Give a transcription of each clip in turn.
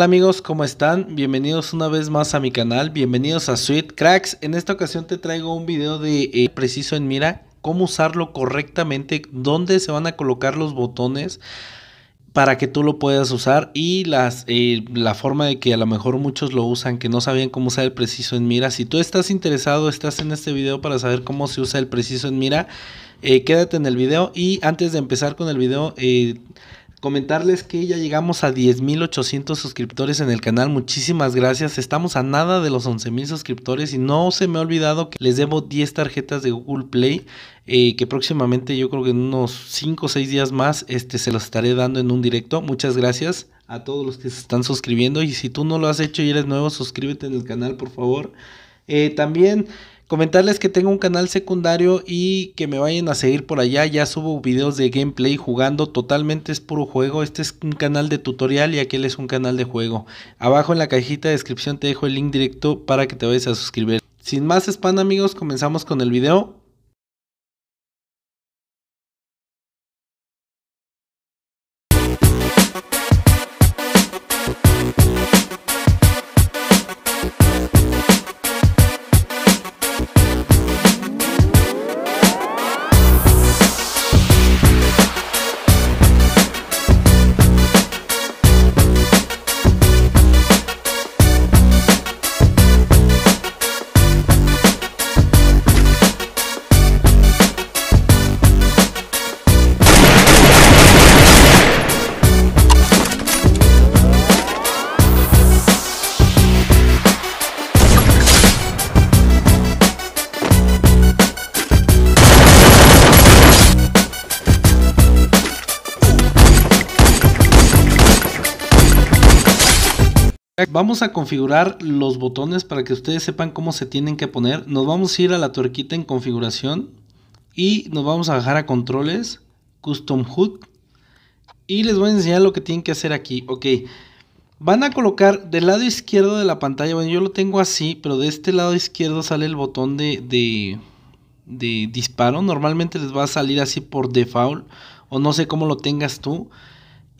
Hola amigos, ¿cómo están? Bienvenidos una vez más a mi canal, bienvenidos a Sweet Cracks. En esta ocasión te traigo un video de eh, preciso en mira, cómo usarlo correctamente, dónde se van a colocar los botones para que tú lo puedas usar y las, eh, la forma de que a lo mejor muchos lo usan, que no sabían cómo usar el preciso en mira. Si tú estás interesado, estás en este video para saber cómo se usa el preciso en mira, eh, quédate en el video y antes de empezar con el video, Comentarles que ya llegamos a 10.800 suscriptores en el canal. Muchísimas gracias. Estamos a nada de los 11.000 suscriptores y no se me ha olvidado que les debo 10 tarjetas de Google Play eh, que próximamente yo creo que en unos 5 o 6 días más este, se los estaré dando en un directo. Muchas gracias a todos los que se están suscribiendo y si tú no lo has hecho y eres nuevo, suscríbete en el canal por favor. Eh, también Comentarles que tengo un canal secundario y que me vayan a seguir por allá. Ya subo videos de gameplay jugando. Totalmente es puro juego. Este es un canal de tutorial y aquel es un canal de juego. Abajo en la cajita de descripción te dejo el link directo para que te vayas a suscribir. Sin más spam amigos, comenzamos con el video. Vamos a configurar los botones para que ustedes sepan cómo se tienen que poner. Nos vamos a ir a la tuerquita en configuración y nos vamos a bajar a controles, custom hood y les voy a enseñar lo que tienen que hacer aquí. Ok, van a colocar del lado izquierdo de la pantalla, bueno yo lo tengo así, pero de este lado izquierdo sale el botón de, de, de disparo. Normalmente les va a salir así por default o no sé cómo lo tengas tú.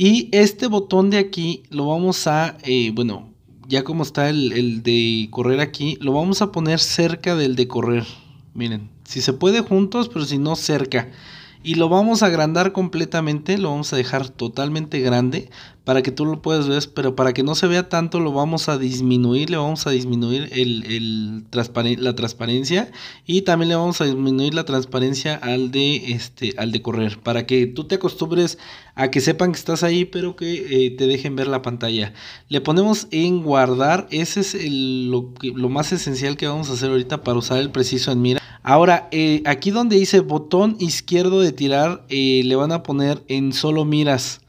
Y este botón de aquí lo vamos a, eh, bueno, ya como está el, el, de correr aquí, lo vamos a poner cerca del de correr. Miren, si se puede juntos, pero si no cerca. Y lo vamos a agrandar completamente, lo vamos a dejar totalmente grande para que tú lo puedas ver, pero para que no se vea tanto lo vamos a disminuir, le vamos a disminuir el, la transparencia y también le vamos a disminuir la transparencia al de, este, al de correr, para que tú te acostumbres a que sepan que estás ahí, pero que eh, te dejen ver la pantalla. Le ponemos en guardar, ese es lo, más esencial que vamos a hacer ahorita para usar el preciso en mira. Ahora, eh, aquí donde dice botón izquierdo de tirar, eh, le van a poner en solo miras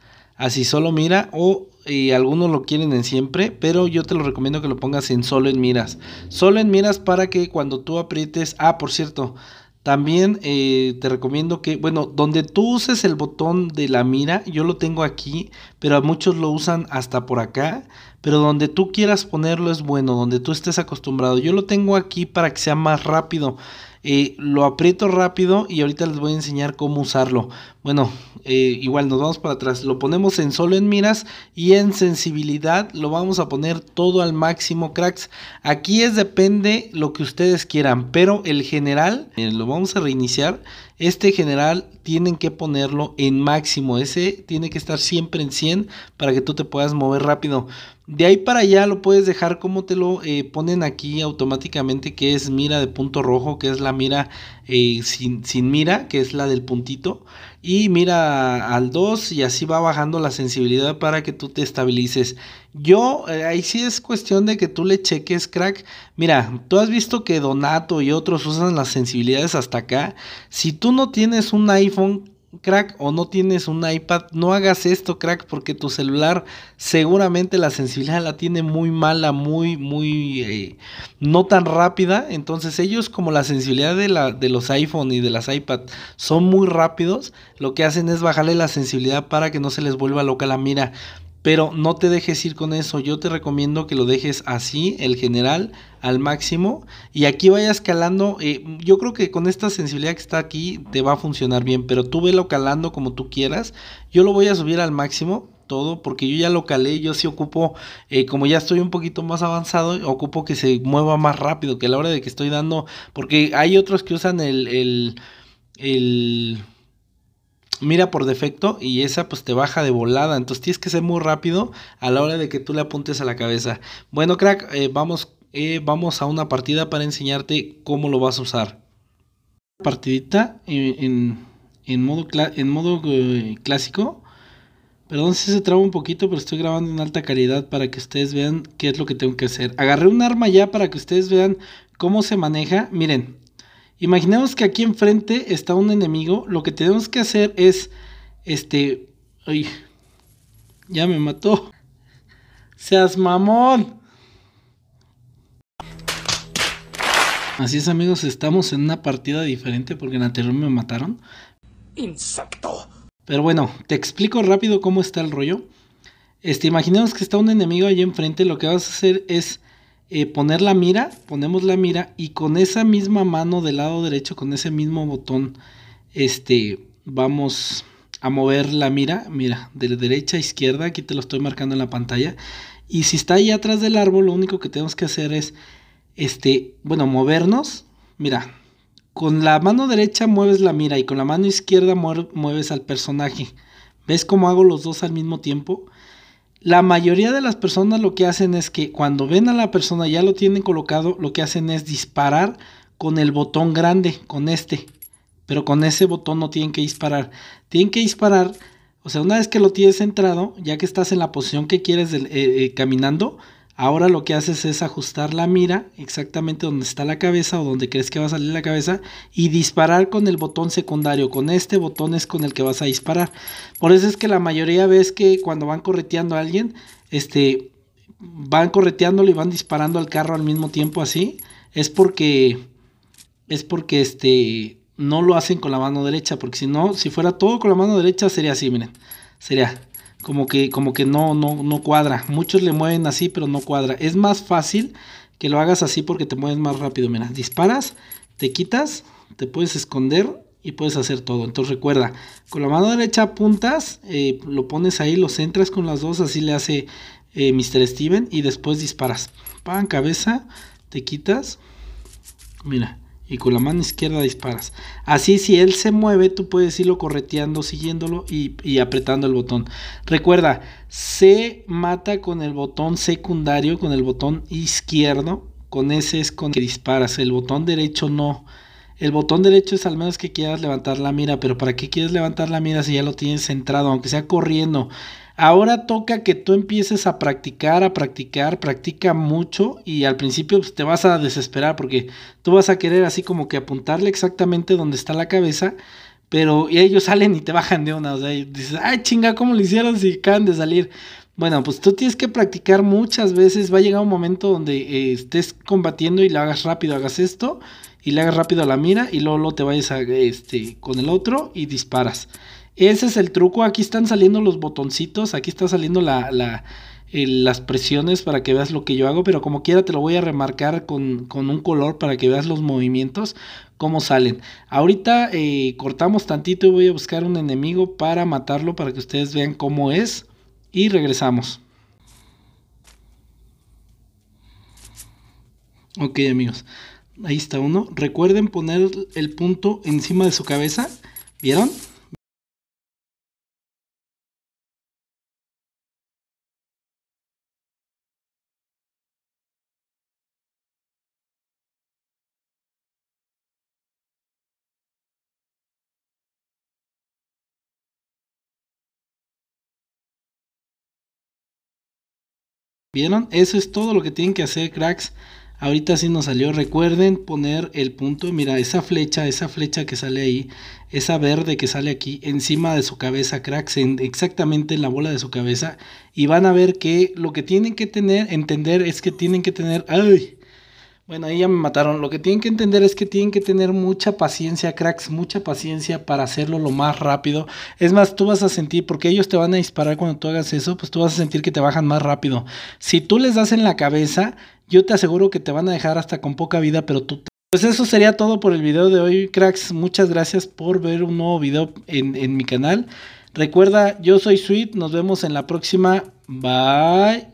así solo mira o algunos lo quieren en siempre, pero yo te lo recomiendo que lo pongas en solo en miras. Solo en miras para que cuando tú aprietes, ah, por cierto, también eh, te recomiendo que, bueno, donde tú uses el botón de la mira, yo lo tengo aquí, pero a muchos lo usan hasta por acá, pero donde tú quieras ponerlo es bueno, donde tú estés acostumbrado. Yo lo tengo aquí para que sea más rápido lo aprieto rápido y ahorita les voy a enseñar cómo usarlo. Bueno, eh, igual nos vamos para atrás. Lo ponemos en solo en miras y en sensibilidad lo vamos a poner todo al máximo, cracks. Aquí es depende lo que ustedes quieran, pero el general lo vamos a reiniciar este general tienen que ponerlo en máximo. Ese tiene que estar siempre en 100 para que tú te puedas mover rápido. De ahí para allá lo puedes dejar como te lo eh, ponen aquí automáticamente, que es mira de punto rojo, que es la mira eh, sin, sin mira, que es la del puntito y mira al 2 y así va bajando la sensibilidad para que tú te estabilices. Yo, eh, ahí sí es cuestión de que tú le cheques, crack. Mira, tú has visto que Donato y otros usan las sensibilidades hasta acá. Si tú no tienes un iPhone crack, o no tienes un iPad, no hagas esto, crack, porque tu celular seguramente la sensibilidad la tiene muy mala, muy, muy, eh, no tan rápida. Entonces ellos como la sensibilidad de, la, de los iPhone y de las iPad son muy rápidos, lo que hacen es bajarle la sensibilidad para que no se les vuelva loca la mira. Pero no te dejes ir con eso. Yo te recomiendo que lo dejes así, el general, al máximo. Y aquí vayas calando. Eh, yo creo que con esta sensibilidad que está aquí te va a funcionar bien. Pero tú velo calando como tú quieras. Yo lo voy a subir al máximo todo, porque yo ya lo calé, yo sí ocupo, eh, como ya estoy un poquito más avanzado, ocupo que se mueva más rápido que a la hora de que estoy dando, porque hay otros que usan el, el mira por defecto y esa pues te baja de volada. Entonces tienes que ser muy rápido a la hora de que tú le apuntes a la cabeza. Bueno, crack, eh, vamos, eh, vamos a una partida para enseñarte cómo lo vas a usar. Partidita en, modo, en modo eh, clásico. Perdón si se traba un poquito, pero estoy grabando en alta calidad para que ustedes vean qué es lo que tengo que hacer. Agarré un arma ya para que ustedes vean cómo se maneja. Miren, Imaginemos que aquí enfrente está un enemigo. Lo que tenemos que hacer es, este, ay, ya me mató. Seas mamón. Así es amigos, estamos en una partida diferente porque en anterior me mataron. Insecto. Pero bueno, te explico rápido cómo está el rollo. Este, imaginemos que está un enemigo allí enfrente, lo que vas a hacer es eh, poner la mira, ponemos la mira y con esa misma mano del lado derecho, con ese mismo botón, este, vamos a mover la mira, mira, de derecha a izquierda, aquí te lo estoy marcando en la pantalla. Y si está ahí atrás del árbol, lo único que tenemos que hacer es, este, bueno, movernos, mira, con la mano derecha mueves la mira y con la mano izquierda mueves al personaje. ¿Ves cómo hago los dos al mismo tiempo? La mayoría de las personas lo que hacen es que cuando ven a la persona ya lo tienen colocado, lo que hacen es disparar con el botón grande, con este. Pero con ese botón no tienen que disparar. Tienen que disparar, o sea, una vez que lo tienes centrado, ya que estás en la posición que quieres eh, eh, caminando, Ahora lo que haces es ajustar la mira exactamente donde está la cabeza o donde crees que va a salir la cabeza y disparar con el botón secundario. Con este botón es con el que vas a disparar. Por eso es que la mayoría ves que cuando van correteando a alguien, este, van correteándolo y van disparando al carro al mismo tiempo así. Es porque, es porque este, no lo hacen con la mano derecha. Porque si no, si fuera todo con la mano derecha sería así, miren. Sería como que, como que no, no, no cuadra. Muchos le mueven así, pero no cuadra. Es más fácil que lo hagas así porque te mueves más rápido. Mira, disparas, te quitas, te puedes esconder y puedes hacer todo. Entonces recuerda, con la mano derecha apuntas, eh, lo pones ahí, lo centras con las dos, así le hace eh, mister Mr. Steven y después disparas. Pan, cabeza, te quitas. Mira, y con la mano izquierda disparas. Así si él se mueve, tú puedes irlo correteando, siguiéndolo y, apretando el botón. Recuerda, se mata con el botón secundario, con el botón izquierdo. Con ese es con el que disparas. El botón derecho no. El botón derecho es al menos que quieras levantar la mira, pero ¿para qué quieres levantar la mira si ya lo tienes centrado? Aunque sea corriendo. Ahora toca que tú empieces a practicar, a practicar, practica mucho y al principio pues, te vas a desesperar porque tú vas a querer así como que apuntarle exactamente donde está la cabeza, pero ellos salen y te bajan de una, o sea, y dices, ay chinga, ¿cómo lo hicieron si acaban de salir? Bueno, pues tú tienes que practicar muchas veces, va a llegar un momento donde eh, estés combatiendo y le hagas rápido, hagas esto y le hagas rápido a la mira y luego, te vayas este, con el otro y disparas. Ese es el truco. Aquí están saliendo los botoncitos. Aquí está saliendo las presiones para que veas lo que yo hago. Pero como quiera te lo voy a remarcar con, un color para que veas los movimientos. Cómo salen. Ahorita eh, cortamos tantito y voy a buscar un enemigo para matarlo. Para que ustedes vean cómo es. Y regresamos. Ok amigos. Ahí está uno. Recuerden poner el punto encima de su cabeza. ¿Vieron? ¿Vieron? Eso es todo lo que tienen que hacer, cracks. Ahorita sí nos salió. Recuerden poner el punto. Mira, esa flecha, esa flecha que sale ahí, esa verde que sale aquí, encima de su cabeza, cracks, en, exactamente en la bola de su cabeza. Y van a ver que lo que tienen que tener, entender es que tienen que tener. ¡Ay! Bueno, ahí ya me mataron. Lo que tienen que entender es que tienen que tener mucha paciencia, cracks, mucha paciencia para hacerlo lo más rápido. Es más, tú vas a sentir, porque ellos te van a disparar cuando tú hagas eso, pues tú vas a sentir que te bajan más rápido. Si tú les das en la cabeza, yo te aseguro que te van a dejar hasta con poca vida, pero tú... Pues eso sería todo por el video de hoy, cracks. Muchas gracias por ver un nuevo video en, en mi canal. Recuerda, yo soy Sweet, nos vemos en la próxima. Bye.